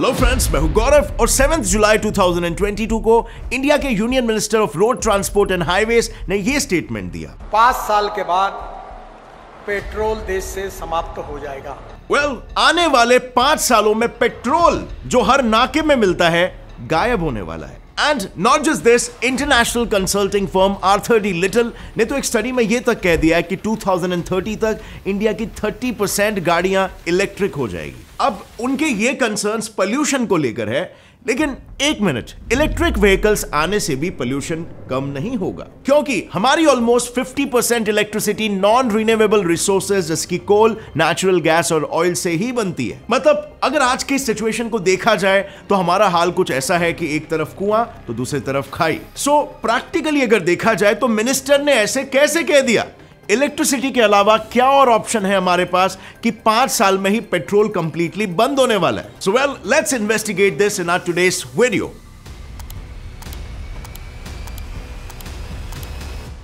Hello friends मैं हूं गौरव और 7 जुलाई 2022 को इंडिया के union minister of road transport and highways ने ये स्टेटमेंट दिया पांच साल के बाद पेट्रोल देश से समाप्त हो जाएगा वेल well, आने वाले पांच सालों में पेट्रोल जो हर नाके में मिलता है गायब होने वाला है and not just this international consulting firm Arthur D Little ने तो एक स्टडी में यह तक कह दिया है कि 2030 तक इंडिया की 30 परसेंट गाड़ियां इलेक्ट्रिक हो जाएगी अब उनके ये कंसर्न्स पोल्यूशन को लेकर है लेकिन एक मिनट इलेक्ट्रिक व्हीकल्स आने से भी पोल्यूशन कम नहीं होगा क्योंकि हमारी almost 50 percent electricity non renewable resources जिसकी कोल नेचुरल गैस और ऑयल से ही बनती है मतलब अगर आज की सिचुएशन को देखा जाए तो हमारा हाल कुछ ऐसा है कि एक तरफ कुआं तो दूसरी तरफ खाई सो so, प्रैक्टिकली अगर देखा जाए तो मिनिस्टर ने ऐसे कैसे कह दिया इलेक्ट्रिसिटी के अलावा क्या और ऑप्शन है हमारे पास कि पांच साल में ही पेट्रोल कंप्लीटली बंद होने वाला है so well let's investigate this in our today's video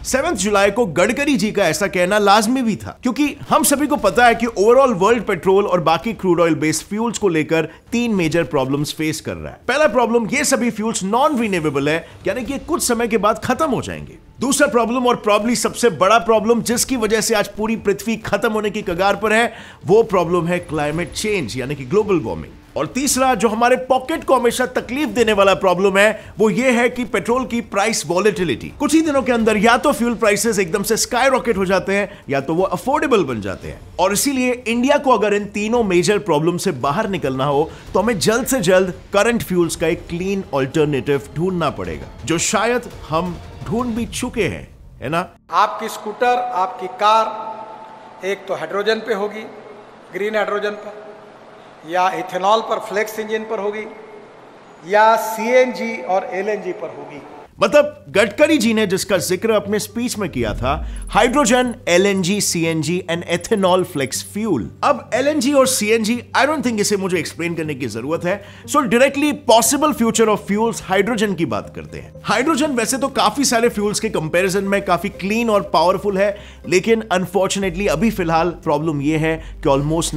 seven जुलाई को गडकरी जी का ऐसा कहना लाजमी भी था क्योंकि हम सभी को पता है कि ओवरऑल वर्ल्ड पेट्रोल और बाकी क्रूड ऑयल बेस्ड फ्यूल्स को लेकर तीन मेजर प्रॉब्लम्स फेस कर रहा है पहला प्रॉब्लम ये सभी फ्यूल्स नॉन रिन्यूएबल है यानी कि कुछ समय के बाद खत्म हो जाएंगे दूसरा प्रॉब्लम और प्रॉब्ली सबसे बड़ा प्रॉब्लम जिसकी वजह से आज पूरी पृथ्वी खत्म होने की कगार पर है वो प्रॉब्लम है क्लाइमेट चेंज यानी कि ग्लोबल वार्मिंग और तीसरा जो हमारे पॉकेट को हमेशा तकलीफ देने वाला प्रॉब्लम है वो ये है कि पेट्रोल की प्राइस वॉलेटिलिटी कुछ ही दिनों के अंदर या तो फ्यूल प्राइसेस एकदम से स्काई रॉकेट हो जाते हैं या तो वो अफोर्डेबल बन जाते हैं और इसीलिए इंडिया को अगर इन तीनों मेजर प्रॉब्लम से बाहर निकलना हो तो हमें जल्द से जल्द करंट फ्यूल्स का एक क्लीन ऑल्टरनेटिव ढूंढना पड़ेगा जो शायद हम ढूंढ भी चुके हैं है ना आपकी स्कूटर आपकी कार एक तो हाइड्रोजन पे होगी ग्रीन हाइड्रोजन पर या इथेनॉल पर फ्लेक्स इंजन पर होगी या सीएनजी और एलएनजी पर होगी मतलब गडकरी जी ने जिसका जिक्र अपने स्पीच में किया था hydrogen N G and ethanol flex fuel अब एल जी और सीएनजी आई डोंट थिंक इसे मुझे एक्सप्लेन करने की जरूरत है so directly possible future of fuels hydrogen की बात करते हैं हाइड्रोजन वैसे तो काफी सारे फ्यूल्स के कंपेरिजन में काफी क्लीन और पावरफुल है लेकिन अनफॉर्चुनेटली अभी फिलहाल प्रॉब्लम यह है कि ऑलमोस्ट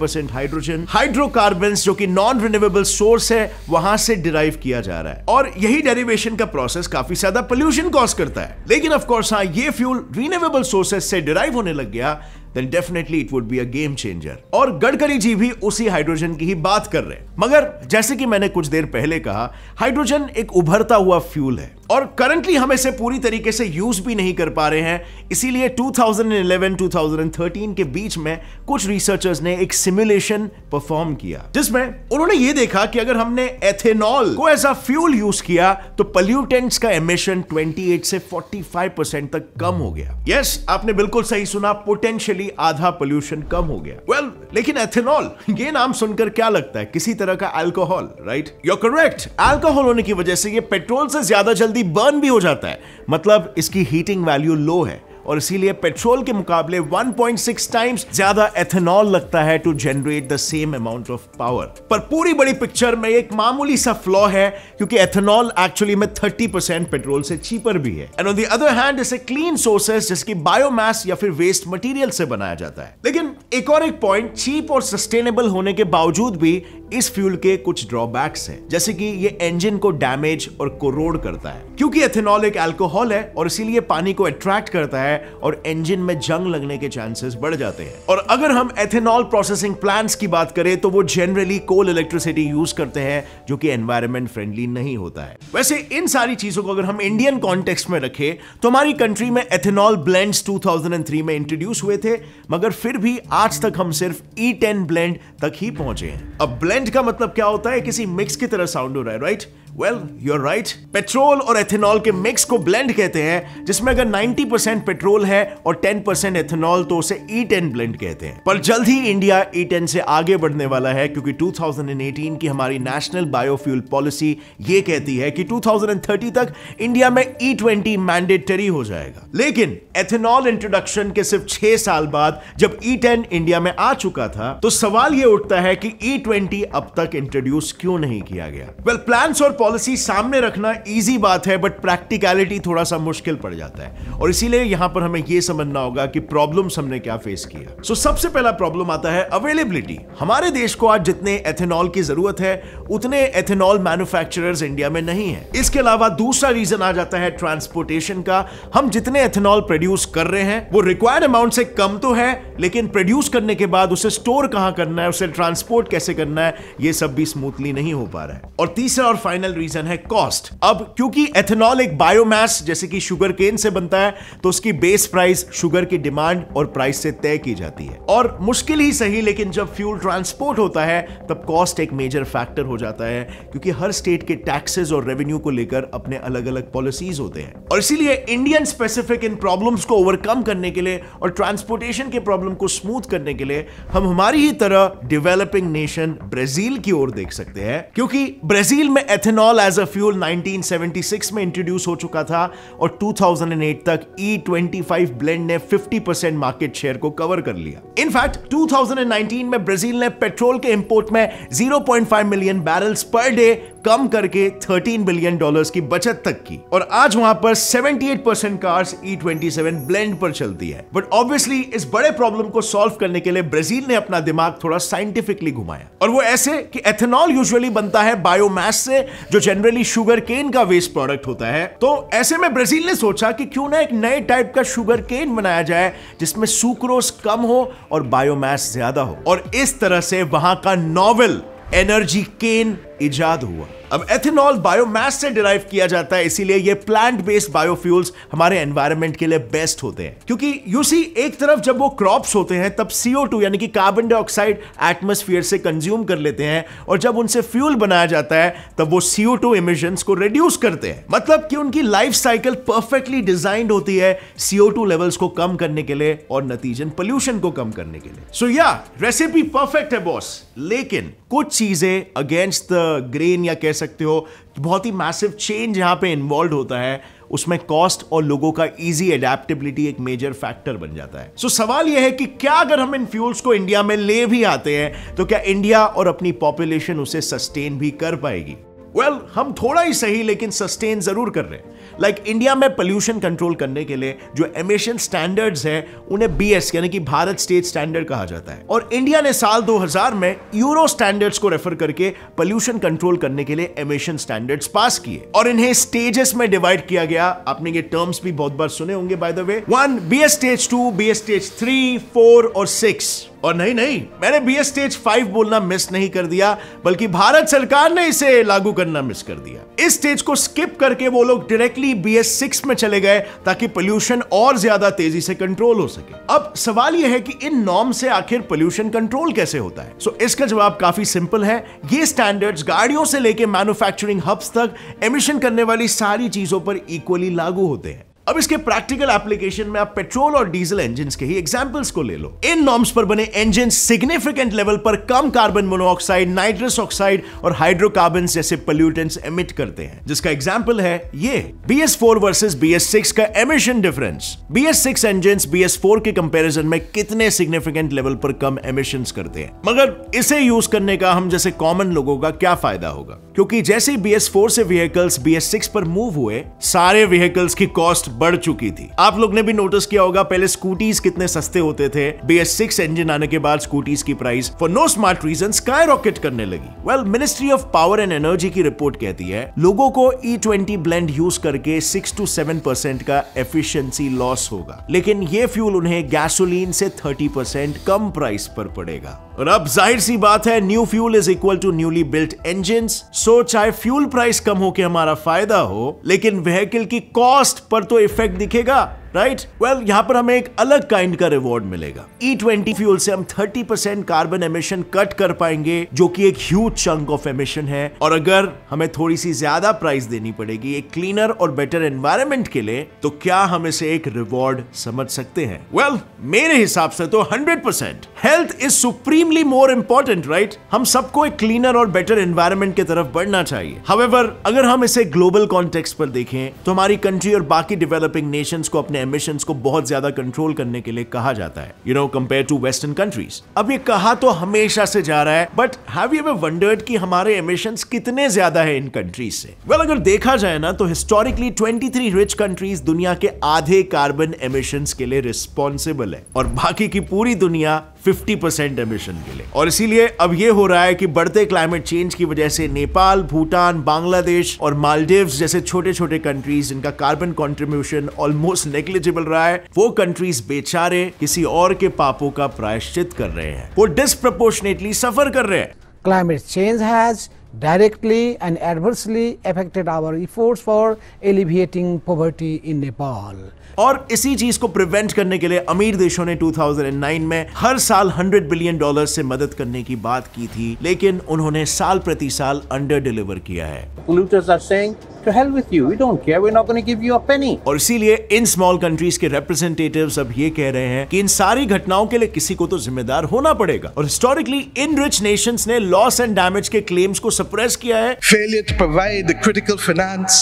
परसेंट हाइड्रोजन हाइड्रोकार्बन जो कि नॉन रिन्यूएबल सोर्स है वहां से डिराइव किया जा रहा है और यही डेरिवेशन का प्रॉब्लम प्रोसेस काफी ज्यादा पोल्यूशन कॉज करता है लेकिन ऑफ कोर्स हाँ ये फ्यूल रीनेबल सोर्सेस से डिराइव होने लग गया then definitely it would be a game changer और गडकरी जी भी उसी हाइड्रोजन की ही बात कर रहे हैं मगर जैसे कि मैंने कुछ देर पहले कहा हाइड्रोजन एक उभरता हुआ फ्यूल है और करंटली हम इसे पूरी तरीके से यूज भी नहीं कर पा रहे हैं इसीलिए 2011-2013 के बीच में कुछ रिसर्चर्स ने एक सिमुलेशन परफॉर्म किया जिसमें उन्होंने ये देखा कि अगर हमने एथेनॉल को एज अ फ्यूल यूज किया तो पल्यूटेंट्स का एमिशन 28 से 45 परसेंट तक कम हो गया यस yes, आपने बिल्कुल सही सुना पोटेंशियली आधा पोल्यूशन कम हो गया वेल well, लेकिन एथेनॉल ये नाम सुनकर क्या लगता है किसी तरह का alcohol right you're correct alcohol होने की वजह से ये पेट्रोल से ज्यादा जल्दी बर्न भी हो जाता है मतलब इसकी हीटिंग वैल्यू लो है और इसीलिए पेट्रोल के मुकाबले 1.6 टाइम्स ज्यादा एथेनॉल लगता है to generate the same amount of power पर पूरी बड़ी पिक्चर में एक मामूली सा फ्लॉ है क्योंकि एथेनॉल एक्चुअली में 30 परसेंट पेट्रोल से चीपर भी है and on the other hand इसे क्लीन सोर्सेस जिसकी बायोमास या फिर वेस्ट मटीरियल से बनाया जाता है लेकिन एक और एक पॉइंट चीप और सस्टेनेबल होने के बावजूद भी इस फ्यूल के कुछ ड्रॉबैक्स हैं जैसे कि ये इंजन को डैमेज और कोरोड करता है क्योंकि एथेनॉल एक अल्कोहल है और इसीलिए पानी को अट्रैक्ट करता है है और इंजन में जंग लगने के चांसेस बढ़ जाते हैं और अगर हम एथेनॉल प्रोसेसिंग प्लांट्स की बात करें तो वो जनरली कोल इलेक्ट्रिसिटी यूज करते हैं जो कि एनवायरमेंट फ्रेंडली नहीं होता है वैसे इन सारी चीजों को अगर हम इंडियन कॉन्टेक्स में रखें तो हमारी कंट्री में एथेनॉल ब्लेंड्स 2003 में इंट्रोड्यूस हुए थे मगर फिर भी आज तक हम सिर्फ ई e ब्लेंड तक ही पहुंचे हैं अब ब्लेंड का मतलब क्या होता है किसी मिक्स की तरह साउंड हो रहा है right right? Well you are right petrol और एथेनॉल के मिक्स को ब्लेंड कहते हैं जिसमें अगर 90% परसेंट पेट्रोल है और 10% परसेंट एथेनॉल तो उसे ई टेन ब्लेंड कहते हैं पर जल्द ही इंडिया ई टेन से आगे बढ़ने वाला है क्योंकि 2018 की हमारी नेशनल बायोफ्यूल पॉलिसी ये कहती है कि 2030 तक इंडिया में ई ट्वेंटी मैंडेटरी हो जाएगा लेकिन एथेनॉल इंट्रोडक्शन के सिर्फ छह साल बाद जब ई टेन इंडिया में आ चुका था तो सवाल यह उठता है कि ई e ट्वेंटी अब तक इंट्रोड्यूस क्यों नहीं किया गया वेल well, प्लान और पॉलिसी सामने रखना इजी बात है बट प्रैक्टिकलिटी थोड़ा सा मुश्किल पड़ जाता है और इसीलिए यहां पर हमें यह समझना होगा कि प्रॉब्लम हमने क्या फेस किया सो so, सबसे पहला प्रॉब्लम आता है अवेलेबिलिटी हमारे देश को आज जितने एथेनॉल की जरूरत है उतने एथेनॉल मैन्युफैक्चरर्स इंडिया में नहीं है इसके अलावा दूसरा रीजन आ जाता है ट्रांसपोर्टेशन का हम जितने एथेनॉल प्रोड्यूस कर रहे हैं वो रिक्वायर्ड अमाउंट से कम तो है लेकिन प्रोड्यूस करने के बाद उसे स्टोर कहां करना है उसे ट्रांसपोर्ट कैसे करना है ये सब भी स्मूथली नहीं हो पा रहा है और तीसरा और फाइनल रीजन है कॉस्ट अब क्योंकि एथेनॉल एक बायोमास जैसे कि शुगर केन से बनता है तो उसकी बेस प्राइस शुगर की डिमांड और प्राइस से तय की जाती है और मुश्किल ही सही लेकिन जब फ्यूल ट्रांसपोर्ट होता है तब कॉस्ट एक मेजर फैक्टर हो जाता है क्योंकि हर स्टेट के टैक्सेस और रेवेन्यू को लेकर अपने अलग अलग पॉलिसीज होते हैं और इसीलिए इंडियन स्पेसिफिक इन प्रॉब्लम्स को ओवरकम करने के लिए और ट्रांसपोर्टेशन के प्रॉब्लम को स्मूथ करने के लिए हम हमारी ही तरह डेवलपिंग नेशन ब्राजील की ओर देख सकते हैं क्योंकि ब्राजील में ethanol ethanol as a fuel 1976 में इंट्रोड्यूस हो चुका था और 2008 तक E25 ब्लेंड ने 50% मार्केट शेयर को कवर कर लिया इनफैक्ट 2019 में ब्राजील ने पेट्रोल के इंपोर्ट में 0.5 मिलियन बैरल्स पर डे कम करके 13 बिलियन डॉलर्स की बचत तक की और आज वहां पर 78 परसेंट कार्स E27 ब्लेंड पर चलती है बट ऑब्वियसली इस बड़े प्रॉब्लम को सॉल्व करने के लिए ब्राजील ने अपना दिमाग थोड़ा साइंटिफिकली घुमाया और वो ऐसे कि एथेनॉल यूजुअली बनता है बायोमैस से जो जनरली शुगर केन का वेस्ट प्रोडक्ट होता है तो ऐसे में ब्राजील ने सोचा कि क्यों ना एक नए टाइप का शुगर केन बनाया जाए जिसमें सुक्रोस कम हो और बायोमैस ज्यादा हो और इस तरह से वहां का नॉवेल एनर्जी केन इजाद हुआ अब एथेनॉल बायोमास से डिराइव किया जाता है इसीलिए ये प्लांट बेस्ड बायोफ्यूल्स हमारे एनवायरमेंट के लिए बेस्ट होते हैं क्योंकि यू सी एक तरफ जब वो क्रॉप्स होते हैं तब सीओ टू यानी कि कार्बन डाइऑक्साइड एटमोस्फियर से कंज्यूम कर लेते हैं और जब उनसे फ्यूल बनाया जाता है तब वो सीओ टू इमिशंस को रिड्यूस करते हैं मतलब कि उनकी लाइफ साइकिल परफेक्टली डिजाइंड होती है सीओ टू लेवल्स को कम करने के लिए और नतीजन पोल्यूशन को कम करने के लिए सो या रेसिपी परफेक्ट है बॉस लेकिन कुछ चीजें अगेंस्ट द ग्रेन या कह सकते हो तो बहुत ही मैसिव चेंज यहाँ पे इन्वॉल्व होता है उसमें कॉस्ट और लोगों का इजी एडेप्टेबिलिटी एक मेजर फैक्टर बन जाता है सो so, सवाल यह है कि क्या अगर हम इन फ्यूल्स को इंडिया में ले भी आते हैं तो क्या इंडिया और अपनी पॉपुलेशन उसे सस्टेन भी कर पाएगी वेल well, हम थोड़ा ही सही लेकिन सस्टेन जरूर कर रहे हैं लाइक like, इंडिया में पोल्यूशन कंट्रोल करने के लिए जो एमिशन स्टैंडर्ड्स है उन्हें बी एस यानी कि भारत स्टेट स्टैंडर्ड कहा जाता है और इंडिया ने साल 2000 में यूरो स्टैंडर्ड्स को रेफर करके पोल्यूशन कंट्रोल करने के लिए एमिशन स्टैंडर्ड्स पास किए और इन्हें स्टेजेस में डिवाइड किया गया आपने ये टर्म्स भी बहुत बार सुने होंगे by the way one B S stage two B S stage three four और सिक्स और नहीं नहीं मैंने बी एस स्टेज फाइव बोलना मिस नहीं कर दिया बल्कि भारत सरकार ने इसे लागू कर करना मिस कर दिया इस स्टेज को स्किप करके वो लोग डायरेक्टली बी एस सिक्स में चले गए ताकि पोल्यूशन और ज्यादा तेजी से कंट्रोल हो सके अब सवाल यह है कि इन नॉर्म से आखिर पोल्यूशन कंट्रोल कैसे होता है सो so, इसका जवाब काफी सिंपल है ये स्टैंडर्ड्स गाड़ियों से लेकर मैन्युफैक्चरिंग हब्स तक एमिशन करने वाली सारी चीजों पर इक्वली लागू होते हैं अब इसके प्रैक्टिकल एप्लीकेशन में आप पेट्रोल और डीजल इंजन के ही एग्जाम्पल्स को ले लो इन नॉर्म्स पर बने इंजन सिग्निफिकेंट लेवल पर कम कार्बन मोनोऑक्साइड नाइट्रस ऑक्साइड और हाइड्रोकार्बन जैसे पोल्यूटेंट्स एमिट करते हैं जिसका एग्जाम्पल है ये B S four versus B S six का emission difference B S six engine B S four के कंपेरिजन में कितने सिग्निफिकेंट लेवल पर कम एमिशन करते हैं मगर इसे यूज करने का हम जैसे कॉमन लोगों का क्या फायदा होगा क्योंकि जैसे बी एस फोर से व्हीकल्स बी एस सिक्स पर मूव हुए सारे व्हीकल्स की कॉस्ट बढ़ चुकी थी आप लोग ने भी नोटिस किया होगा पहले स्कूटीज कितने सस्ते होते थे बी एस सिक्स इंजन आने के बाद स्कूटीज की price for no smart reason skyrocket करने लगी well ministry of power and energy की रिपोर्ट कहती है लोगों को ई ट्वेंटी ब्लेंड यूज करके सिक्स टू सेवन परसेंट का एफिशियंसी लॉस होगा लेकिन ये फ्यूल उन्हें गैसोलीन से थर्टी परसेंट कम प्राइस पर पड़ेगा और अब जाहिर सी बात है new fuel is equal to newly built engine so चाहे फ्यूल प्राइस कम हो के हमारा फायदा हो लेकिन व्हीकल की कॉस्ट पर तो इफेक्ट दिखेगा राइट वेल यहाँ पर हमें एक अलग काइंड का रिवॉर्ड मिलेगा ई ट्वेंटी फ्यूल से हम thirty percent carbon emission cut कर पाएंगे जो कि एक ह्यूज चंक ऑफ एमिशन है और अगर हमें थोड़ी सी ज्यादा प्राइस देनी पड़ेगी एक क्लीनर और बेटर एनवायरमेंट के लिए तो क्या हम इसे एक रिवॉर्ड समझ सकते हैं वेल well, मेरे हिसाब से तो hundred percent health is supremely more important right हम सबको एक क्लीनर और बेटर एनवायरमेंट की तरफ बढ़ना चाहिए हवेवर अगर हम इसे ग्लोबल कॉन्टेक्स्ट पर देखें तो हमारी कंट्री और बाकी डेवलपिंग नेशन को अपने एमिशंस को बहुत ज्यादा कंट्रोल करने के लिए कहा जाता है you know compare to western countries अब ये कहा तो हमेशा से जा रहा है but have you ever wondered कि हमारे एमिशंस कितने ज्यादा है इन कंट्रीज से वेल well, अगर देखा जाए ना तो हिस्टोरिकली 23 रिच कंट्रीज दुनिया के आधे कार्बन एमिशंस के लिए रिस्पॉन्सिबल है और बाकी की पूरी दुनिया 50 परसेंट एमिशन के लिए और इसीलिए अब ये हो रहा है कि बढ़ते क्लाइमेट चेंज की वजह से नेपाल भूटान बांग्लादेश और मालदीव जैसे छोटे छोटे कंट्रीज जिनका कार्बन कॉन्ट्रीब्यूशन ऑलमोस्ट नेग्लिजिबल रहा है वो कंट्रीज बेचारे किसी और के पापों का प्रायश्चित कर रहे हैं वो डिस्प्रपोर्शनेटली सफर कर रहे हैं climate change has directly and adversely affected our efforts for alleviating poverty in Nepal. और इसी चीज को प्रिवेंट करने के लिए अमीर देशों ने 2009 में हर साल 100 बिलियन डॉलर से मदद करने की बात की थी लेकिन उन्होंने साल प्रति साल अंडर डिलीवर किया है Polluters are saying to hell with you. We don't care. We're not going to give you a penny. और इसीलिए इन स्मॉल कंट्रीज के रिप्रेजेंटेटिव्स अब ये कह रहे हैं कि इन सारी घटनाओं के लिए किसी को तो जिम्मेदार होना पड़ेगा और हिस्टोरिकली इन रिच नेशंस ने लॉस एंड डैमेज के क्लेम्स को सप्रेस किया है failure to provide the critical finance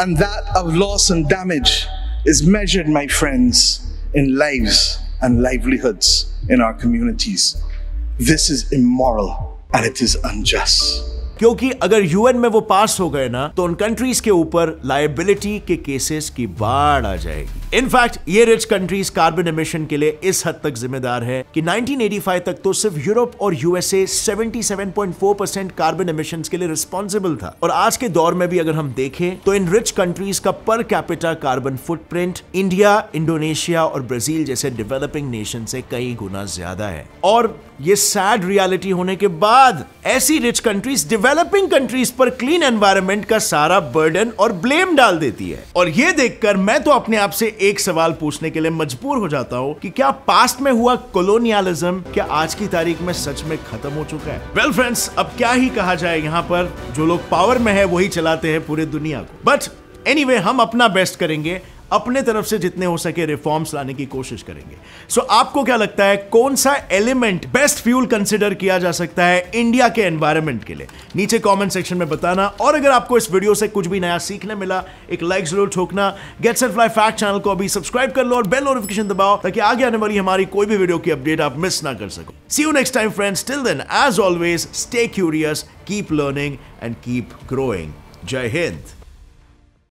and that of loss and damage is measured my friends in lives and livelihoods in our communities this is immoral and it is unjust क्योंकि अगर UN में वो पास हो गए ना तो उन countries के ऊपर लाइबिलिटी के केसेस की बाढ़ आ जाएगी इनफैक्ट ये रिच कंट्रीज कार्बन एमिशन के लिए इस हद तक जिम्मेदार है कि 1985 तक तो सिर्फ यूरोप और यूएसए 77.4 परसेंट कार्बन एमिशन के लिए रिस्पॉन्सिबल था और आज के दौर में भी अगर हम देखें तो इन रिच कंट्रीज का per capita carbon footprint India Indonesia और ब्राजील जैसे डेवलपिंग नेशन से कई गुना ज्यादा है और ये सैड रियलिटी होने के बाद ऐसी रिच कंट्रीज डेवलपिंग कंट्रीज पर क्लीन एनवायरमेंट का सारा बर्डन और ब्लेम डाल देती है और ये देखकर मैं तो अपने आप से एक सवाल पूछने के लिए मजबूर हो जाता हूँ कि क्या पास्ट में हुआ कॉलोनियलिज्म क्या आज की तारीख में सच में खत्म हो चुका है वेल well, फ्रेंड्स अब क्या ही कहा जाए यहाँ पर जो लोग पावर में है वही चलाते हैं पूरी दुनिया को बट एनीवे anyway, हम अपना बेस्ट करेंगे अपने तरफ से जितने हो सके रिफॉर्म्स लाने की कोशिश करेंगे सो so, आपको क्या लगता है कौन सा एलिमेंट बेस्ट फ्यूल कंसिडर किया जा सकता है इंडिया के एनवायरमेंट के लिए नीचे कॉमेंट सेक्शन में बताना और अगर आपको इस वीडियो से कुछ भी नया सीखने मिला एक लाइक जरूर ठोकना get set fly fact channel को अभी सब्सक्राइब कर लो और बेल नोटिफिकेशन दबाओ ताकि आगे आने वाली हमारी कोई भी वीडियो की अपडेट आप मिस ना कर सको see you next time friends till then as always stay curious keep learning and keep growing जय हिंद